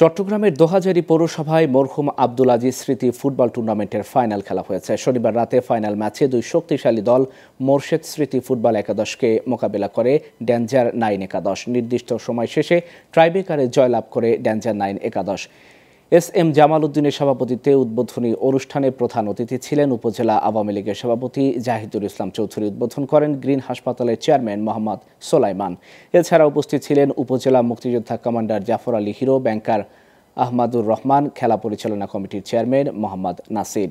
চট্টগ্রামের দোহাজারি পৌরসভায় মরহুম আব্দুল আজিজ স্মৃতি ফুটবল টুর্নামেন্টের ফাইনাল খেলা হয়েছে শনিবার রাতে ফাইনাল ম্যাচে দুই শক্তিশালী দল মোর্শেদ স্মৃতি ফুটবল একাদশকে মোকাবেলা করে ড্যাঞ্জার নাইন একাদশ নির্দিষ্ট সময় শেষে ট্রাইবেকারে জয়লাভ করে ড্যাঞ্জার নাইন একাদশ এস এম জামাল উদ্দিনের সভাপতিত্বে উদ্বোধনী অনুষ্ঠানে প্রধান অতিথি ছিলেন উপজেলা আওয়ামী লীগের সভাপতি জাহিদুল ইসলাম চৌধুরী উদ্বোধন করেন গ্রিন হাসপাতালের চেয়ারম্যান মোহাম্মদ সোলাইমান এছাড়া উপস্থিত ছিলেন উপজেলা মুক্তিযোদ্ধা commander Jafar Ali hero banker Ahmadur Rahman খেলা পরিচালনা কমিটির চেয়ারম্যান মোহাম্মদ নাসির